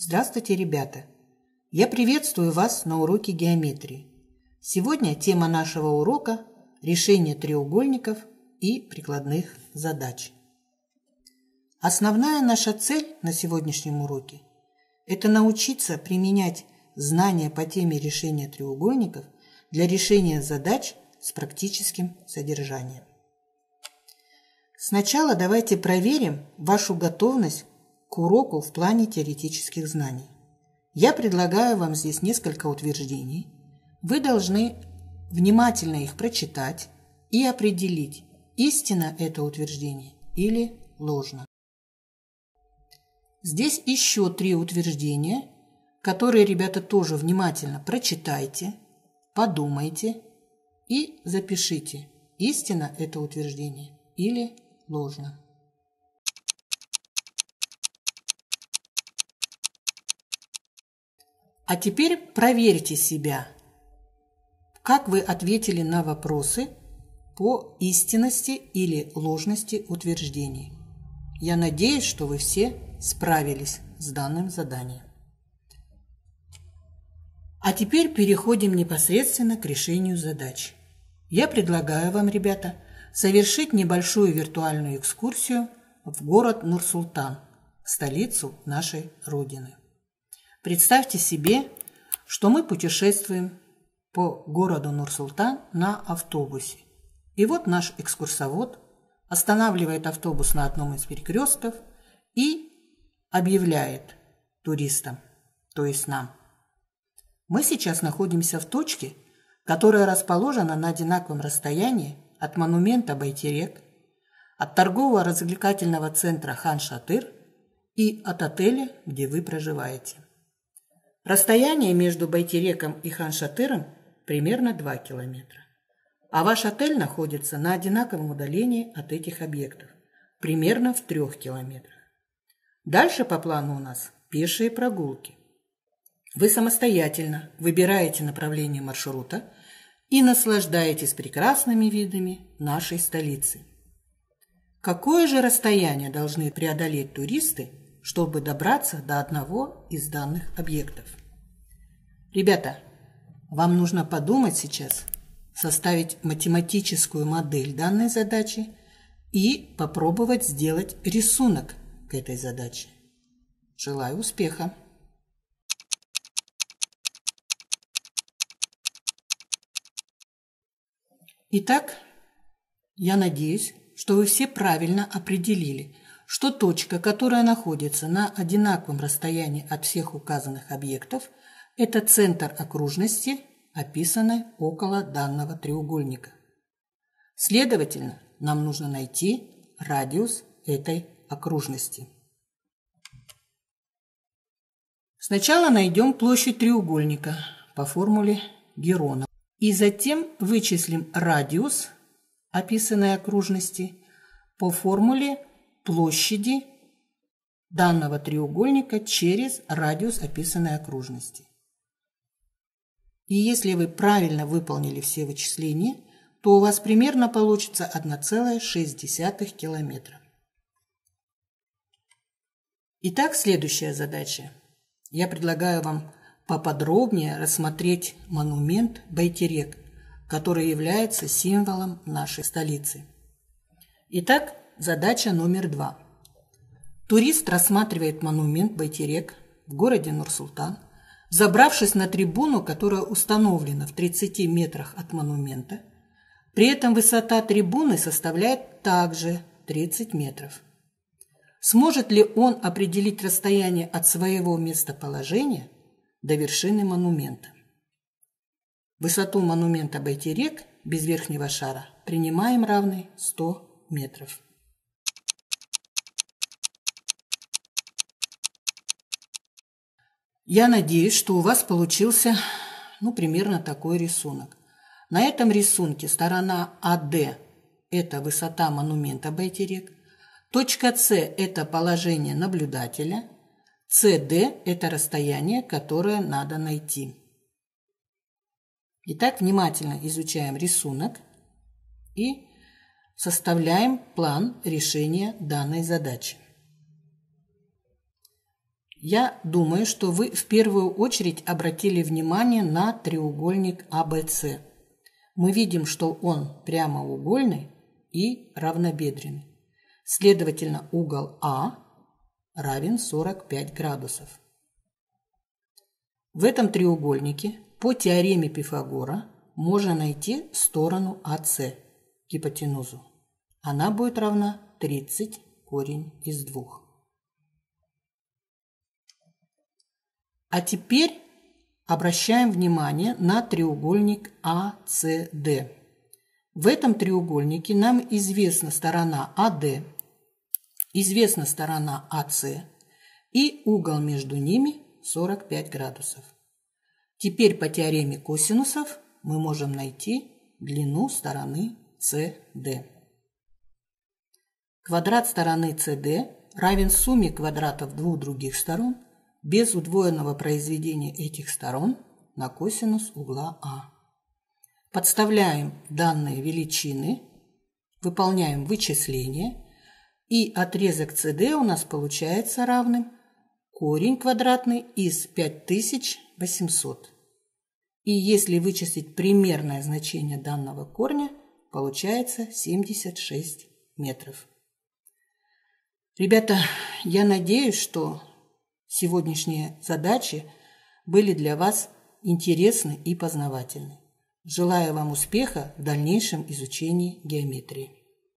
Здравствуйте, ребята! Я приветствую вас на уроке геометрии. Сегодня тема нашего урока – решение треугольников и прикладных задач. Основная наша цель на сегодняшнем уроке – это научиться применять знания по теме решения треугольников для решения задач с практическим содержанием. Сначала давайте проверим вашу готовность к уроку в плане теоретических знаний. Я предлагаю вам здесь несколько утверждений. Вы должны внимательно их прочитать и определить, истинно это утверждение или ложно. Здесь еще три утверждения, которые, ребята, тоже внимательно прочитайте, подумайте и запишите, истинно это утверждение или ложно. А теперь проверьте себя. Как вы ответили на вопросы по истинности или ложности утверждений? Я надеюсь, что вы все справились с данным заданием. А теперь переходим непосредственно к решению задач. Я предлагаю вам, ребята, совершить небольшую виртуальную экскурсию в город Нур-Султан, столицу нашей Родины. Представьте себе, что мы путешествуем по городу Нур-Султан на автобусе. И вот наш экскурсовод останавливает автобус на одном из перекрестков и объявляет туристам, то есть нам. Мы сейчас находимся в точке, которая расположена на одинаковом расстоянии от монумента Байтерек, от торгового развлекательного центра Хан-Шатыр и от отеля, где вы проживаете. Расстояние между Байтереком и хан примерно 2 километра. А ваш отель находится на одинаковом удалении от этих объектов, примерно в 3 километрах. Дальше по плану у нас пешие прогулки. Вы самостоятельно выбираете направление маршрута и наслаждаетесь прекрасными видами нашей столицы. Какое же расстояние должны преодолеть туристы чтобы добраться до одного из данных объектов. Ребята, вам нужно подумать сейчас, составить математическую модель данной задачи и попробовать сделать рисунок к этой задаче. Желаю успеха! Итак, я надеюсь, что вы все правильно определили – что точка, которая находится на одинаковом расстоянии от всех указанных объектов, это центр окружности, описанной около данного треугольника. Следовательно, нам нужно найти радиус этой окружности. Сначала найдем площадь треугольника по формуле Герона. И затем вычислим радиус описанной окружности по формуле площади данного треугольника через радиус описанной окружности. И если вы правильно выполнили все вычисления, то у вас примерно получится 1,6 километра. Итак, следующая задача. Я предлагаю вам поподробнее рассмотреть монумент Байтерек, который является символом нашей столицы. Итак, Задача номер два. Турист рассматривает монумент Байтерек в городе Нур-Султан, забравшись на трибуну, которая установлена в 30 метрах от монумента. При этом высота трибуны составляет также 30 метров. Сможет ли он определить расстояние от своего местоположения до вершины монумента? Высоту монумента Байтерек без верхнего шара принимаем равной 100 метров. Я надеюсь, что у вас получился, ну, примерно такой рисунок. На этом рисунке сторона АД – это высота монумента Байтерек, точка С – это положение наблюдателя, СД – это расстояние, которое надо найти. Итак, внимательно изучаем рисунок и составляем план решения данной задачи. Я думаю, что вы в первую очередь обратили внимание на треугольник ABC. А Мы видим, что он прямоугольный и равнобедренный. Следовательно, угол А равен 45 градусов. В этом треугольнике по теореме Пифагора можно найти сторону АС, гипотенузу. Она будет равна 30 корень из двух. А теперь обращаем внимание на треугольник АСД. В этом треугольнике нам известна сторона АД, известна сторона АС и угол между ними 45 градусов. Теперь по теореме косинусов мы можем найти длину стороны CD. Квадрат стороны CD равен сумме квадратов двух других сторон – без удвоенного произведения этих сторон на косинус угла А. Подставляем данные величины, выполняем вычисление, и отрезок CD у нас получается равным корень квадратный из 5800. И если вычислить примерное значение данного корня, получается 76 метров. Ребята, я надеюсь, что сегодняшние задачи были для вас интересны и познавательны. Желаю вам успеха в дальнейшем изучении геометрии.